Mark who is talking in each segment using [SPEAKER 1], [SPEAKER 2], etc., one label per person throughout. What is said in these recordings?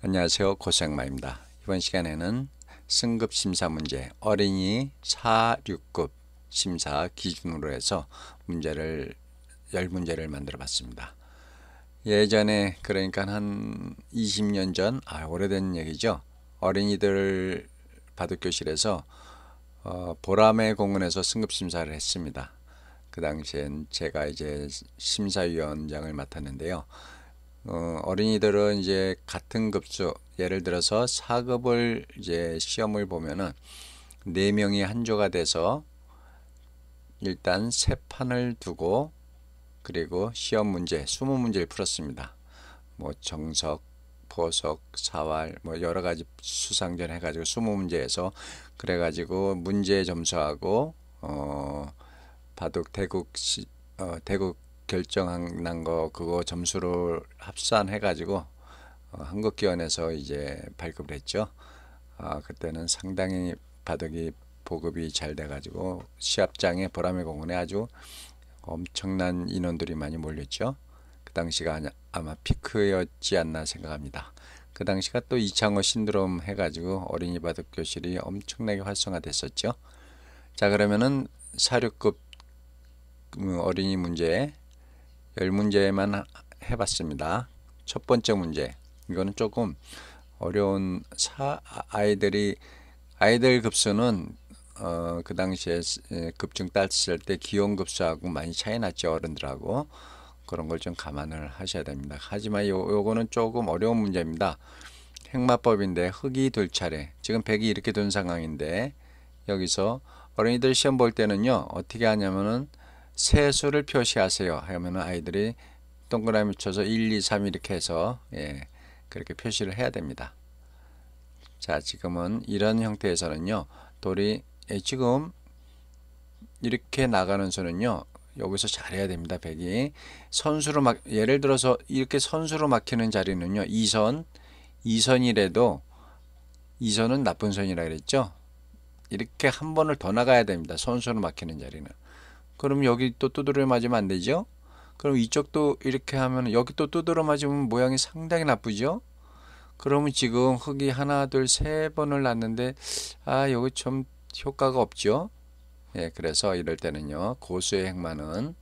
[SPEAKER 1] 안녕하세요 고생마입니다 이번 시간에는 승급 심사 문제 어린이 4, 6급 심사 기준으로 해서 문제를 10문제를 만들어 봤습니다 예전에 그러니까 한 20년 전 아, 오래된 얘기죠 어린이들 바둑교실에서 어, 보라매 공원에서 승급 심사를 했습니다 그 당시엔 제가 이제 심사위원장을 맡았는데요 어, 어린이들은 이제 같은 급수 예를 들어서 4급을 이제 시험을 보면은 네 명이 한 조가 돼서 일단 세 판을 두고 그리고 시험 문제 20문제를 풀었습니다. 뭐 정석, 보석, 사활 뭐 여러 가지 수상전 해 가지고 20문제에서 그래 가지고 문제 점수하고 어 바둑 대국 시, 어 대국 결정한 거 그거 점수를 합산해 가지고 어, 한국기원에서 이제 발급을 했죠. 아, 그때는 상당히 바둑이 보급이 잘 돼가지고 시합장에 보람매 공원에 아주 엄청난 인원들이 많이 몰렸죠. 그 당시가 아마 피크였지 않나 생각합니다. 그 당시가 또 이창호 신드롬 해가지고 어린이 바둑 교실이 엄청나게 활성화됐었죠. 자 그러면은 사료급 음, 어린이 문제 열 문제만 해봤습니다. 첫 번째 문제 이거는 조금 어려운 사 아이들이 아이들 급수는 어, 그 당시에 급증 땄을 때 기온 급수하고 많이 차이 났죠 어른들하고 그런 걸 좀 감안을 하셔야 됩니다. 하지만 요, 요거는 조금 어려운 문제입니다. 행마법인데 흙이 둘 차례 지금 백이 이렇게 둔 상황인데 여기서 어린이들 시험 볼 때는요 어떻게 하냐면은 세수를 표시하세요. 하면 아이들이 동그라미 쳐서 1, 2, 3 이렇게 해서 예, 그렇게 표시를 해야 됩니다. 자, 지금은 이런 형태에서는요. 돌이 예, 지금 이렇게 나가는 수는요. 여기서 잘해야 됩니다. 백이 선수로 막 예를 들어서 이렇게 선수로 막히는 자리는요. 2선 2선이라도 2선은 나쁜 선이라 그랬죠. 이렇게 한 번을 더 나가야 됩니다. 선수로 막히는 자리는. 그럼 여기 또 두드려 맞으면 안 되죠? 그럼 이쪽도 이렇게 하면 여기 또 두드려 맞으면 모양이 상당히 나쁘죠? 그러면 지금 흙이 하나, 둘, 세 번을 났는데 아, 여기 좀 효과가 없죠? 예, 그래서 이럴 때는요. 고수의 행만은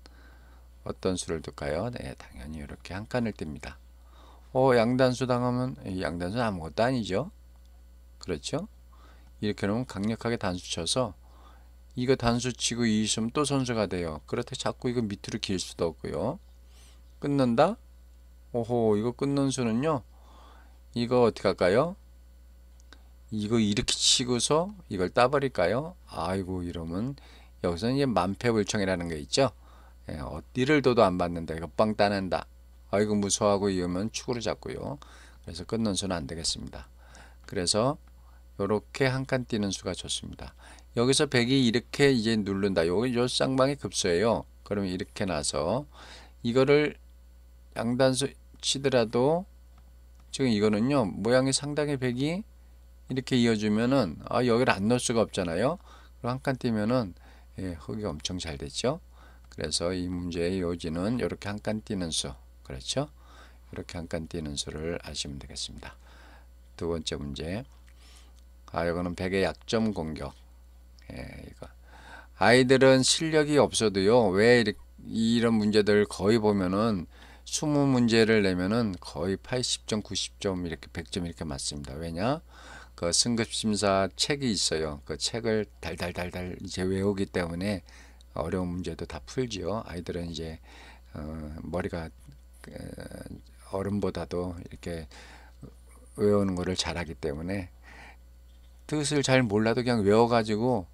[SPEAKER 1] 어떤 수를 둘까요? 네, 당연히 이렇게 한 칸을 뜹니다. 어, 양단수 당하면 양단수 아무것도 아니죠. 그렇죠? 이렇게 놓면 강력하게 단수 쳐서 이거 단수 치고 이 있으면 또 선수가 돼요. 그렇다 자꾸 이거 밑으로 길 수도 없고요. 끊는다? 오호 이거 끊는 수는요. 이거 어떻게 할까요? 이거 이렇게 치고서 이걸 따버릴까요? 아이고 이러면 여기서 이제 만패불청이라는 게 있죠. 예, 어디를 둬도 안 받는다. 이거 빵 따낸다. 아이고 무서워하고 이으면 축으로 잡고요. 그래서 끊는 수는 안 되겠습니다. 그래서 이렇게 한칸 뛰는 수가 좋습니다. 여기서 100이 이렇게 이제 누른다. 여기 요 쌍방이 급수예요. 그러면 이렇게 나서 이거를 양단수 치더라도 지금 이거는요. 모양이 상당히 100이 이렇게 이어주면은 아 여기를 안 넣을 수가 없잖아요. 그럼 한 칸 띄면은 예, 흙이 엄청 잘 됐죠. 그래서 이 문제의 요지는 이렇게 한 칸 띄는 수. 그렇죠? 이렇게 한 칸 띄는 수를 아시면 되겠습니다. 두 번째 문제. 아, 이거는 100의 약점 공격. 예, 이거. 아이들은 실력이 없어도요. 왜 이렇게 이런 문제들 거의 보면은 20문제를 내면은 거의 80점, 90점 이렇게 100점 이렇게 맞습니다. 왜냐? 그 승급심사 책이 있어요. 그 책을 달달달달 이제 외우기 때문에 어려운 문제도 다 풀지요. 아이들은 이제 어, 머리가 어른보다도 그, 이렇게 외우는 거를 잘하기 때문에 뜻을 잘 몰라도 그냥 외워가지고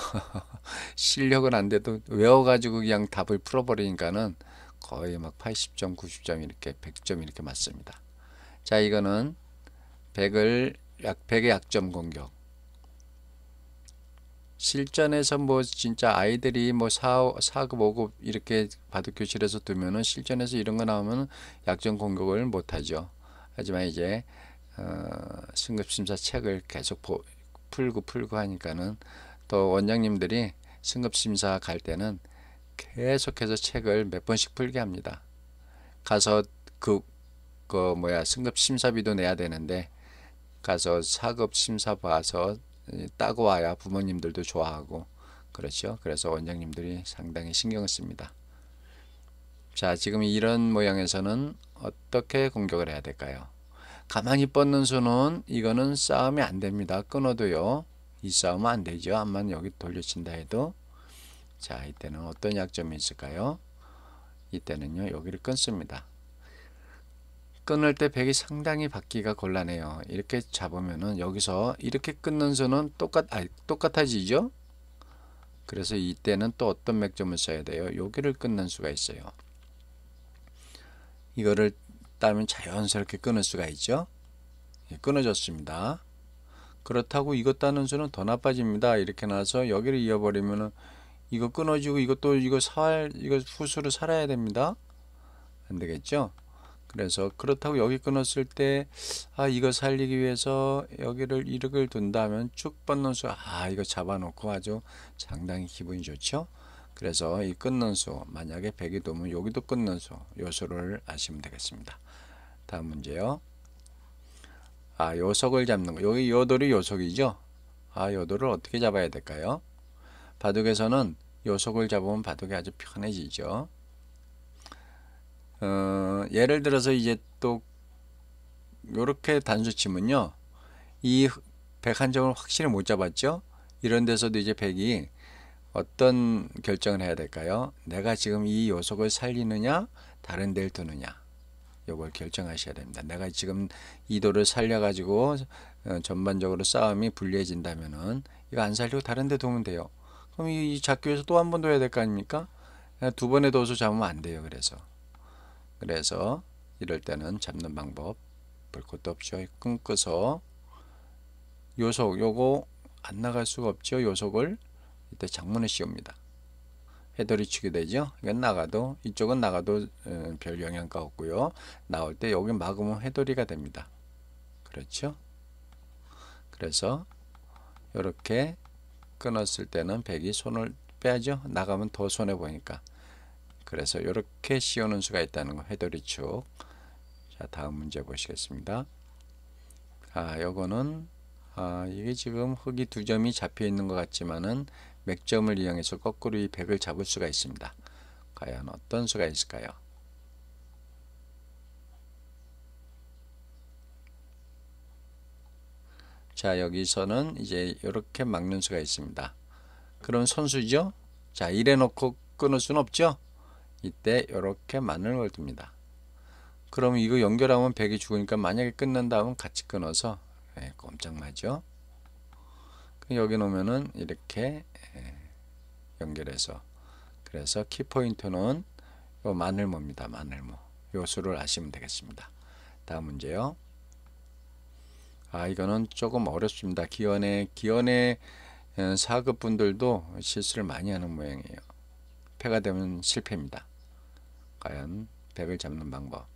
[SPEAKER 1] 실력은 안 돼도 외워가지고 그냥 답을 풀어버리니까는 거의 막 80점, 90점 이렇게 100점 이렇게 맞습니다. 자, 이거는 100을 약 100의 약점 공격. 실전에서 뭐 진짜 아이들이 뭐 4, 4급, 5급 이렇게 바둑 교실에서 두면은 실전에서 이런 거 나오면 약점 공격을 못 하죠. 하지만 이제 어, 승급 심사 책을 계속 보, 풀고 풀고 하니까는 또 원장님들이 승급심사 갈 때는 계속해서 책을 몇 번씩 풀게 합니다. 가서 그, 그 뭐야 승급심사비도 내야 되는데 가서 사급심사 봐서 따고 와야 부모님들도 좋아하고 그렇죠. 그래서 원장님들이 상당히 신경을 씁니다. 자 지금 이런 모양에서는 어떻게 공격을 해야 될까요? 가만히 뻗는 수는 이거는 싸움이 안 됩니다. 끊어도요. 이 싸움 안 되죠. 암만 여기 돌려친다 해도 자 이때는 어떤 약점이 있을까요? 이때는요 여기를 끊습니다. 끊을 때 백이 상당히 받기가 곤란해요. 이렇게 잡으면은 여기서 이렇게 끊는 선은 똑같 아, 똑같아지죠. 그래서 이때는 또 어떤 맥점을 써야 돼요? 여기를 끊는 수가 있어요. 이거를 따면 자연스럽게 끊을 수가 있죠. 예, 끊어졌습니다. 그렇다고 이것 따는 수는 더 나빠집니다. 이렇게 나서 여기를 이어버리면은 이거 끊어지고 이것도 이거 살 이거 후수로 살아야 됩니다. 안 되겠죠? 그래서 그렇다고 여기 끊었을 때 아 이거 살리기 위해서 여기를 이륙을 둔다면 쭉 뻗는 수 아 이거 잡아놓고 아주 상당히 기분이 좋죠. 그래서 이 끊는 수 만약에 100이 도면 여기도 끊는 수 요소를 아시면 되겠습니다. 다음 문제요. 아, 요석을 잡는 거. 여기 요돌이 요석이죠? 아, 요돌을 어떻게 잡아야 될까요? 바둑에서는 요석을 잡으면 바둑이 아주 편해지죠. 어, 예를 들어서 이제 또 요렇게 단수 치면요. 이 백 한 점을 확실히 못 잡았죠? 이런 데서도 이제 백이 어떤 결정을 해야 될까요? 내가 지금 이 요석을 살리느냐, 다른 데를 두느냐. 요걸 결정하셔야 됩니다. 내가 지금 이도를 살려가지고 어, 전반적으로 싸움이 불리해진다면은 이거 안 살리고 다른 데 도면 돼요. 그럼 이 작교에서 또 한번 둬야 될 거 아닙니까? 예, 두 번에 도수 잡으면 안 돼요. 그래서 그래서 이럴 때는 잡는 방법 볼 것도 없죠. 끊고서 요속 요거 안 나갈 수가 없죠. 요속을 이때 장문에 씌웁니다. 헤더리 치게 되죠. 이건 나가도 이쪽은 나가도 음, 별 영향가 없고요. 나올 때 여기 막으면 헤더리가 됩니다. 그렇죠? 그래서 이렇게 끊었을 때는 백이 손을 빼야죠. 나가면 더 손해 보니까. 그래서 이렇게 씌우는 수가 있다는 거 헤더리 축. 자 다음 문제 보시겠습니다. 아 요거는 아 이게 지금 흙이 두 점이 잡혀 있는 것 같지만은 맥점을 이용해서 거꾸로 이 100을 잡을 수가 있습니다. 과연 어떤 수가 있을까요? 자 여기서는 이제 이렇게 막는 수가 있습니다. 그런 선수죠. 자 이래 놓고 끊을 수는 없죠. 이때 이렇게 만을 걸듭니다. 그럼 이거 연결하면 100이 죽으니까 만약에 끊는 다음 같이 끊어서 네, 예, 꼼짝마죠. 여기 놓으면은 이렇게 연결해서 그래서 키포인트는 요 마늘모입니다. 마늘모. 요수를 아시면 되겠습니다. 다음 문제요. 아 이거는 조금 어렵습니다. 기원의 기원의 4급 어, 분들도 실수를 많이 하는 모양이에요. 패가 되면 실패입니다. 과연 백을 잡는 방법.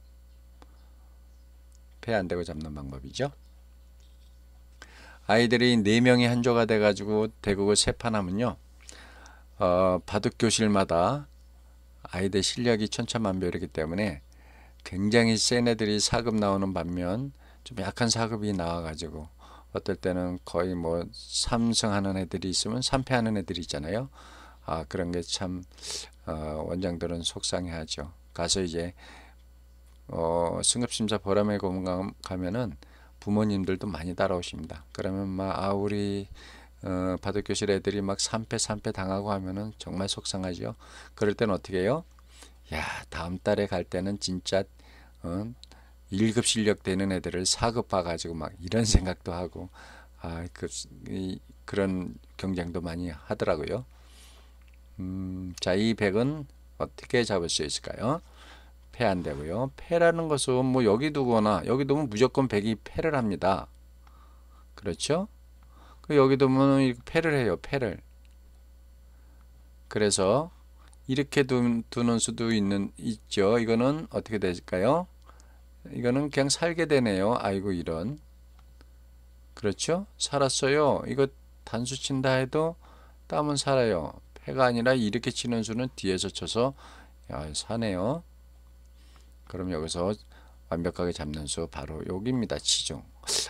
[SPEAKER 1] 패 안되고 잡는 방법이죠. 아이들이 4명이 한조가 돼가지고 대국을 세판하면요. 어, 바둑 교실마다 아이들 실력이 천차만별이기 때문에 굉장히 센 애들이 사급 나오는 반면 좀 약한 사급이 나와가지고 어떨 때는 거의 뭐 3승 하는 애들이 있으면 3패 하는 애들이 있잖아요. 아 그런 게 참 어, 원장들은 속상해하죠. 가서 이제 어, 승급심사 보람의 공감 가면은 부모님들도 많이 따라오십니다. 그러면 막아 우리 어, 바둑교실 애들이 막 3패 3패 당하고 하면은 정말 속상하죠. 그럴 땐 어떻게 해요? 야 다음 달에 갈 때는 진짜 어, 1급 실력 되는 애들을 4급 봐가지고 막 이런 음. 생각도 하고 아, 그, 이, 그런 경쟁도 많이 하더라고요. 음, 자, 이 백은 어떻게 잡을 수 있을까요? 패 안 되고요. 패라는 것은 뭐 여기 두거나 여기 두면 무조건 백이 패를 합니다. 그렇죠? 그 여기도 보면 뭐 패를 해요. 패를. 그래서 이렇게 두는 수도 있는 있죠. 이거는 어떻게 될까요? 이거는 그냥 살게 되네요. 아이고 이런. 그렇죠? 살았어요. 이거 단수 친다 해도 땀은 살아요. 패가 아니라 이렇게 치는 수는 뒤에서 쳐서 야, 사네요. 그럼 여기서 완벽하게 잡는 수 바로 여기입니다. 치중.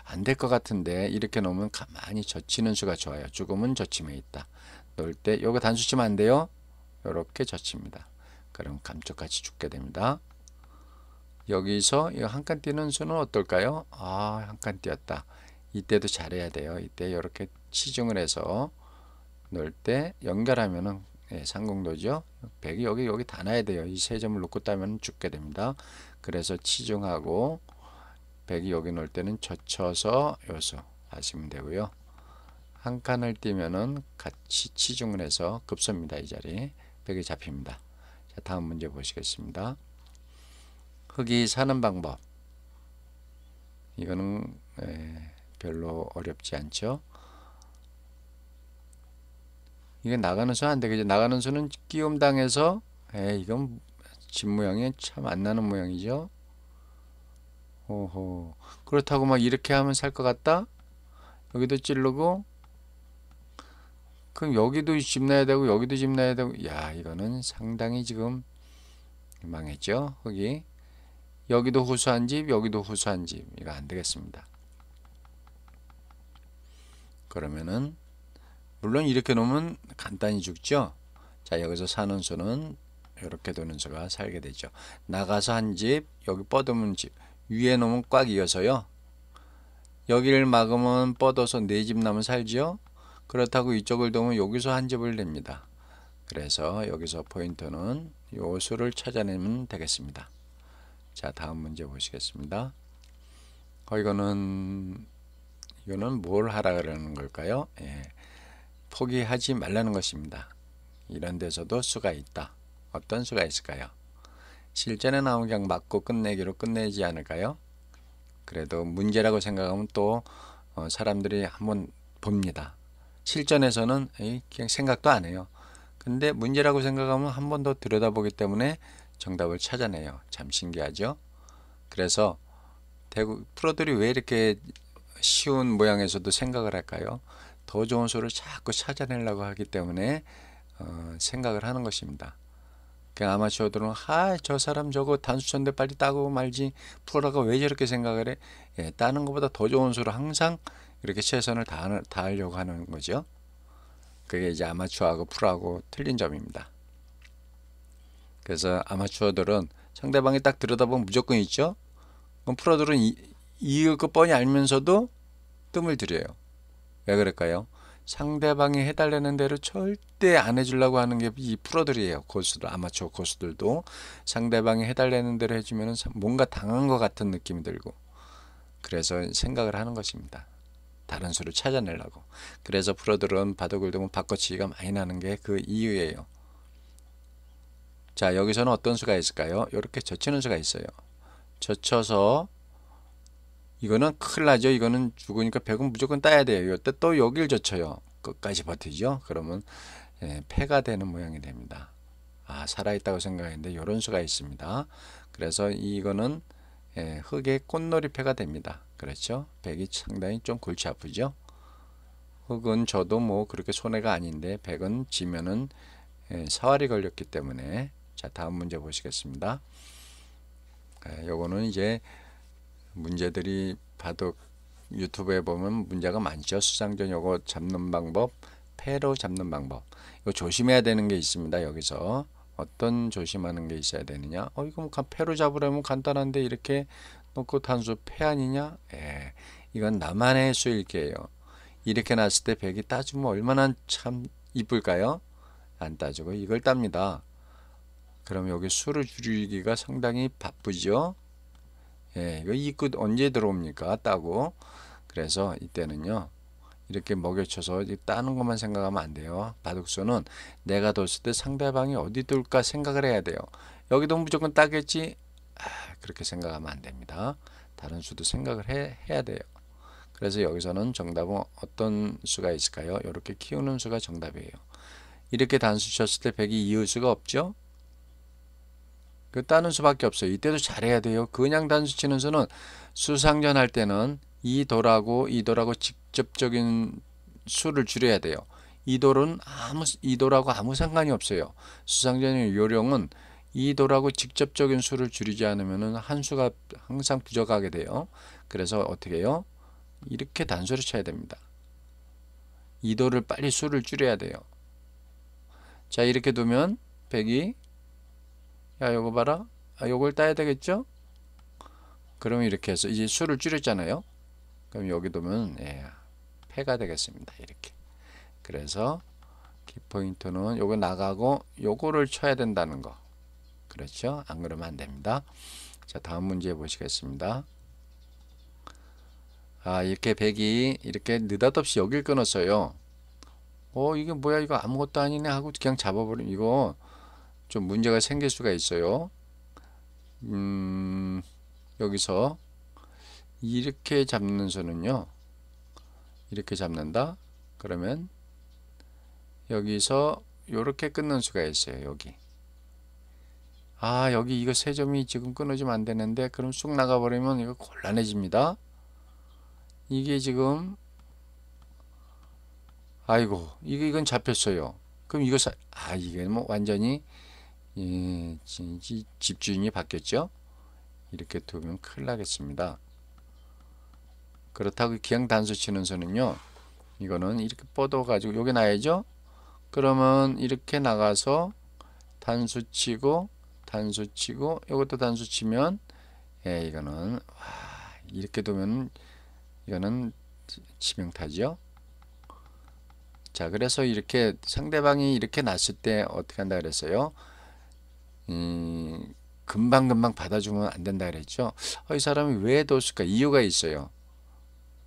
[SPEAKER 1] 안 될 것 같은데 이렇게 놓으면 가만히 젖히는 수가 좋아요. 조금은 젖힘에 있다. 넣을 때 요거 단수 치면 안 돼요. 요렇게 젖힙니다. 그럼 감쪽같이 죽게 됩니다. 여기서 이한칸 뛰는 수는 어떨까요? 아, 한 칸 뛰었다. 이때도 잘해야 돼요. 이때 이렇게 치중을 해서 넣을 때 연결하면은 예, 상공도죠. 100이 여기 여기 다놔야 돼요. 이 세 점을 놓고 따면 죽게 됩니다. 그래서 치중하고 100이 여기 놓을 때는 젖혀서 요서 하시면 되고요. 한 칸을 뛰면은 같이 치중을 해서 급섭니다. 이 자리 100이 잡힙니다. 자, 다음 문제 보시겠습니다. 흙이 사는 방법 이거는 예, 별로 어렵지 않죠. 이게 나가는 수는안 되겠죠. 나가는 수는 끼움 당해서 에 이건 집 모양이 참안 나는 모양이죠. 오호 그렇다고 막 이렇게 하면 살 것 같다. 여기도 찌르고 그럼 여기도 집 나야 되고 여기도 집 나야 되고 야 이거는 상당히 지금 망했죠. 거기 여기도 후수한집 여기도 후수한집 이거 안 되겠습니다. 그러면은 물론 이렇게 놓으면 간단히 죽죠. 자 여기서 사는 수는 이렇게 도는 수가 살게 되죠. 나가서 한 집, 여기 뻗으면 집, 위에 놓으면 꽉 이어서요. 여기를 막으면 뻗어서 네 집 남은 살지요. 그렇다고 이쪽을 도면 여기서 한 집을 냅니다. 그래서 여기서 포인트는 요 수를 찾아내면 되겠습니다. 자 다음 문제 보시겠습니다. 어, 이거는 이거는 뭘 하라 그러는 걸까요? 예. 포기하지 말라는 것입니다. 이런 데서도 수가 있다. 어떤 수가 있을까요? 실제는 그냥 맞고 끝내기로 끝내지 않을까요? 그래도 문제라고 생각하면 또 어, 사람들이 한번 봅니다. 실전에서는 그냥 생각도 안 해요. 근데 문제라고 생각하면 한 번 더 들여다보기 때문에 정답을 찾아내요. 참 신기하죠? 그래서 대구 프로들이 왜 이렇게 쉬운 모양에서도 생각을 할까요? 더 좋은 수를 자꾸 찾아내려고 하기 때문에 어, 생각을 하는 것입니다. 그 아마추어들은 아저 사람 저거 단수천대 빨리 따고 말지 프로라가 왜 저렇게 생각을 해? 예, 따는 것보다 더 좋은 수를 항상 이렇게 최선을 다하, 다하려고 하는 거죠. 그게 이제 아마추어하고 프로하고 틀린 점입니다. 그래서 아마추어들은 상대방이 딱 들여다보면 무조건 있죠. 그럼 프로들은 이, 이것 뻔히 알면서도 뜸을 들여요. 왜 그럴까요? 상대방이 해달라는 대로 절대 안 해주려고 하는 게 이 프로들이에요. 고수들, 아마추어 고수들도. 상대방이 해달라는 대로 해주면 뭔가 당한 것 같은 느낌이 들고. 그래서 생각을 하는 것입니다. 다른 수를 찾아내려고. 그래서 프로들은 바둑을 두면 바꿔치기가 많이 나는 게 그 이유예요. 자, 여기서는 어떤 수가 있을까요? 이렇게 젖히는 수가 있어요. 젖혀서 이거는 큰일 나죠. 이거는 죽으니까 백은 무조건 따야 돼요. 이때 또 여길 젖혀요. 끝까지 버티죠. 그러면 예, 폐가 되는 모양이 됩니다. 아, 살아있다고 생각했는데 이런 수가 있습니다. 그래서 이거는 예, 흙의 꽃놀이 폐가 됩니다. 그렇죠? 백이 상당히 좀 골치 아프죠? 흙은 저도 뭐 그렇게 손해가 아닌데 백은 지면은 예, 사활이 걸렸기 때문에 자 다음 문제 보시겠습니다. 예, 요거는 이제 문제들이 봐도 유튜브에 보면 문제가 많죠. 수상전 요거 잡는 방법, 폐로 잡는 방법. 이거 조심해야 되는 게 있습니다. 여기서 어떤 조심하는 게 있어야 되느냐? 어 이거 뭐 폐로 잡으려면 간단한데 이렇게 놓고 탄수 폐 아니냐? 예. 이건 나만의 수일게요. 이렇게 놨을 때 백이 따지면 얼마나 참 이쁠까요? 안 따지고 이걸 땁니다. 그럼 여기 수를 줄이기가 상당히 바쁘죠. 예, 이 끝 언제 들어옵니까? 따고. 그래서 이때는요. 이렇게 먹여쳐서 따는 것만 생각하면 안 돼요. 바둑수는 내가 뒀을 때 상대방이 어디 둘까 생각을 해야 돼요. 여기도 무조건 따겠지? 아, 그렇게 생각하면 안 됩니다. 다른 수도 생각을 해, 해야 돼요. 그래서 여기서는 정답은 어떤 수가 있을까요? 이렇게 키우는 수가 정답이에요. 이렇게 단수 쳤을 때 100이 이을 수가 없죠? 그 따는 수밖에 없어요. 이때도 잘해야 돼요. 그냥 단수 치는 수는 수상전 할 때는 이 도라고 이 도라고 직접적인 수를 줄여야 돼요. 이 돌은 아무 이 도라고 아무 상관이 없어요. 수상전의 요령은 이 도라고 직접적인 수를 줄이지 않으면은 한 수가 항상 부족하게 돼요. 그래서 어떻게 해요? 이렇게 단수를 쳐야 됩니다. 이 도를 빨리 수를 줄여야 돼요. 자, 이렇게 두면 100이 야 요거 봐라 아, 요걸 따야 되겠죠 그러면 이렇게 해서 이제 수를 줄였잖아요 그럼 여기 보면 예, 폐가 되겠습니다 이렇게 그래서 키포인트는 요거 나가고 요거를 쳐야 된다는 거 그렇죠 안 그러면 안 됩니다 자 다음 문제 보시겠습니다 아 이렇게 백이 이렇게 느닷없이 여길 끊었어요 어 이게 뭐야 이거 아무것도 아니네 하고 그냥 잡아버리면 이거 좀 문제가 생길 수가 있어요. 음, 여기서 이렇게 잡는 수는요. 이렇게 잡는다. 그러면 여기서 이렇게 끊는 수가 있어요. 여기. 아 여기 이거 세 점이 지금 끊어지면 안 되는데 그럼 쑥 나가버리면 이거 곤란해집니다. 이게 지금 아이고 이게 이건 잡혔어요. 그럼 이거 아 이게 뭐 완전히 예, 집주인이 바뀌었죠? 이렇게 두면 큰일 나겠습니다. 그렇다고 기왕 단수 치는 수은요 이거는 이렇게 뻗어 가지고 여기 나야죠. 그러면 이렇게 나가서 단수 치고 단수 치고 이것도 단수 치면 예, 이거는 와, 이렇게 두면 이거는 치명타지요. 자, 그래서 이렇게 상대방이 이렇게 났을 때 어떻게 한다 그랬어요? 음, 금방금방 받아주면 안 된다 그랬죠. 어, 이 사람이 왜 도술까? 이유가 있어요.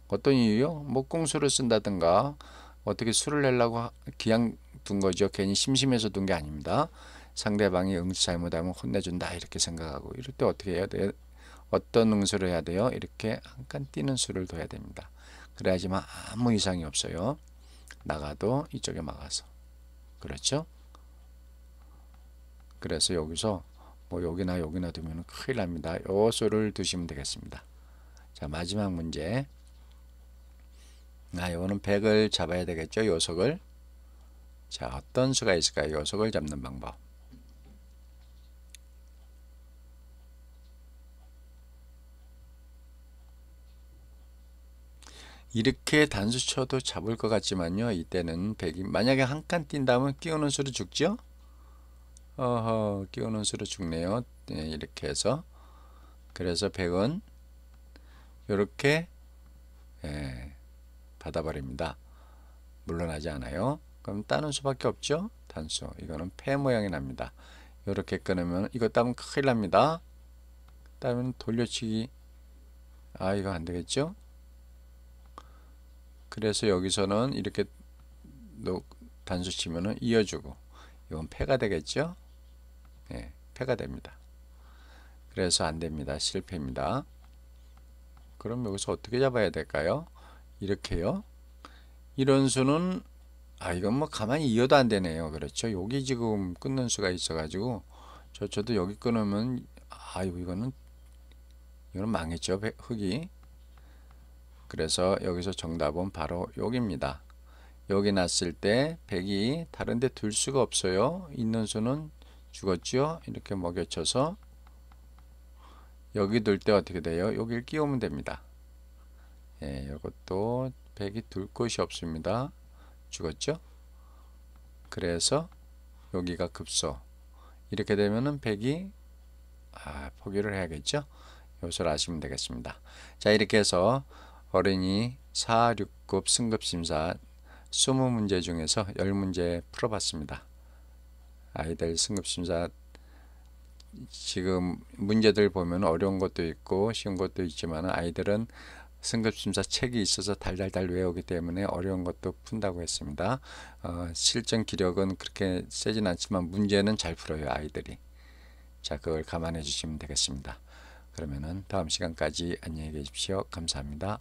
[SPEAKER 1] 어떤 이유요? 뭐 꽁수를 쓴다든가 어떻게 술을 내려고 기양 둔 거죠. 괜히 심심해서 둔 게 아닙니다. 상대방이 응수 잘못하면 혼내준다 이렇게 생각하고 이럴 때 어떻게 해야 돼요? 어떤 응수를 해야 돼요? 이렇게 한칸 뛰는 수를 둬야 됩니다. 그래야지만 아무 이상이 없어요. 나가도 이쪽에 막아서. 그렇죠? 그래서 여기서 뭐 여기나 여기나 두면 큰일 납니다. 요소를 두시면 되겠습니다. 자 마지막 문제 아 요거는 100을 잡아야 되겠죠. 요석을 자 어떤 수가 있을까요? 요석을 잡는 방법 이렇게 단수 쳐도 잡을 것 같지만요. 이때는 100이 만약에 한 칸 뛴다면 끼우는 수로 죽죠. 어허 끼우는 수로 죽네요 네, 이렇게 해서 그래서 100은 이렇게 예, 받아버립니다 물러나지 않아요 그럼 따는 수밖에 없죠 단수 이거는 폐 모양이 납니다 이렇게 끊으면 이거 따면 큰일 납니다 따면 돌려치기 아 이거 안되겠죠 그래서 여기서는 이렇게 단수 치면은 이어주고 이건 폐가 되겠죠 예, 폐가 됩니다. 그래서 안 됩니다. 실패입니다. 그럼 여기서 어떻게 잡아야 될까요? 이렇게요. 이런 수는 아 이건 뭐 가만히 이어도 안 되네요. 그렇죠? 여기 지금 끊는 수가 있어가지고 저 저도 여기 끊으면 아 이거는 이거는 망했죠 흙이. 그래서 여기서 정답은 바로 여기입니다. 여기 났을 때백이 다른데 둘 수가 없어요. 있는 수는 죽었죠? 이렇게 먹여쳐서 여기 둘 때 어떻게 돼요? 여기를 끼우면 됩니다. 예, 이것도 백이 둘 곳이 없습니다. 죽었죠? 그래서 여기가 급소 이렇게 되면은 백이 아, 포기를 해야겠죠? 이것을 아시면 되겠습니다. 자 이렇게 해서 어린이 4, 6급 승급심사 20문제 중에서 10문제 풀어봤습니다. 아이들 승급심사 지금 문제들 보면 어려운 것도 있고 쉬운 것도 있지만 아이들은 승급심사 책이 있어서 달달달 외우기 때문에 어려운 것도 푼다고 했습니다. 어, 실전 기력은 그렇게 세진 않지만 문제는 잘 풀어요 아이들이. 자 그걸 감안해 주시면 되겠습니다. 그러면은 다음 시간까지 안녕히 계십시오. 감사합니다.